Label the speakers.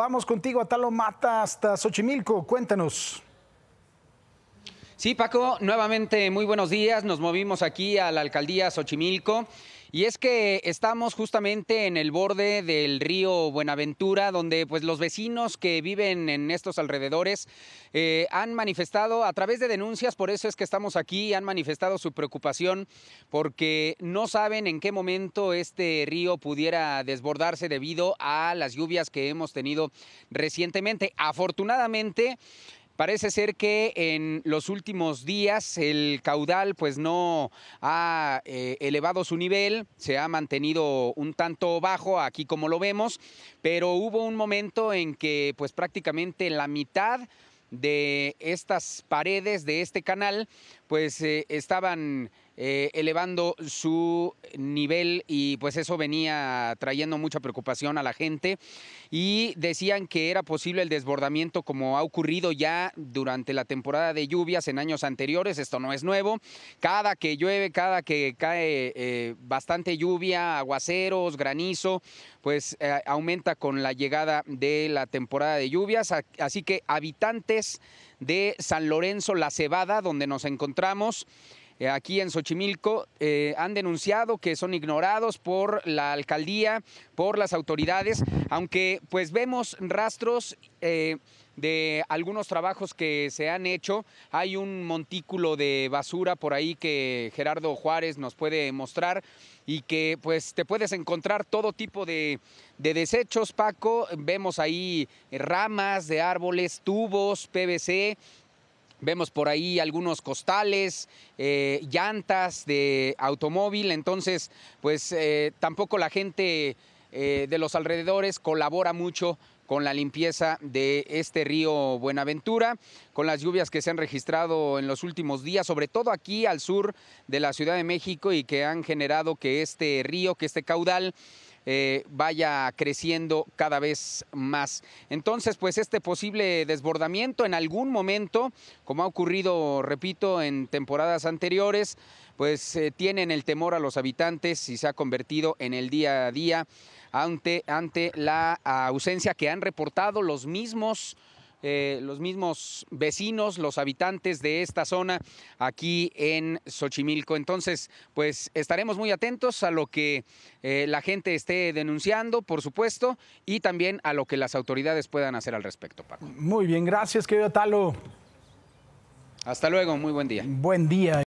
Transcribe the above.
Speaker 1: vamos contigo a Mata hasta Xochimilco. Cuéntanos. Sí, Paco, nuevamente muy buenos días. Nos movimos aquí a la alcaldía Xochimilco. Y es que estamos justamente en el borde del río Buenaventura, donde pues los vecinos que viven en estos alrededores eh, han manifestado a través de denuncias, por eso es que estamos aquí, han manifestado su preocupación porque no saben en qué momento este río pudiera desbordarse debido a las lluvias que hemos tenido recientemente. Afortunadamente, Parece ser que en los últimos días el caudal pues no ha eh, elevado su nivel, se ha mantenido un tanto bajo aquí como lo vemos, pero hubo un momento en que pues prácticamente la mitad de estas paredes de este canal pues eh, estaban eh, elevando su nivel y pues eso venía trayendo mucha preocupación a la gente y decían que era posible el desbordamiento como ha ocurrido ya durante la temporada de lluvias en años anteriores, esto no es nuevo, cada que llueve, cada que cae eh, bastante lluvia, aguaceros, granizo, pues eh, aumenta con la llegada de la temporada de lluvias, así que habitantes de San Lorenzo La Cebada, donde nos encontramos, eh, aquí en Xochimilco eh, han denunciado que son ignorados por la alcaldía, por las autoridades, aunque pues vemos rastros... Eh, de algunos trabajos que se han hecho. Hay un montículo de basura por ahí que Gerardo Juárez nos puede mostrar y que pues te puedes encontrar todo tipo de desechos, Paco. Vemos ahí ramas de árboles, tubos, PVC, Vemos por ahí algunos costales, eh, llantas de automóvil, entonces pues eh, tampoco la gente eh, de los alrededores colabora mucho con la limpieza de este río Buenaventura, con las lluvias que se han registrado en los últimos días, sobre todo aquí al sur de la Ciudad de México y que han generado que este río, que este caudal eh, vaya creciendo cada vez más. Entonces, pues este posible desbordamiento en algún momento, como ha ocurrido, repito, en temporadas anteriores, pues eh, tienen el temor a los habitantes y se ha convertido en el día a día ante, ante la ausencia que han reportado los mismos eh, los mismos vecinos, los habitantes de esta zona aquí en Xochimilco. Entonces, pues estaremos muy atentos a lo que eh, la gente esté denunciando, por supuesto, y también a lo que las autoridades puedan hacer al respecto, Paco. Muy bien, gracias, querido Talo. Hasta luego, muy buen día. Buen día.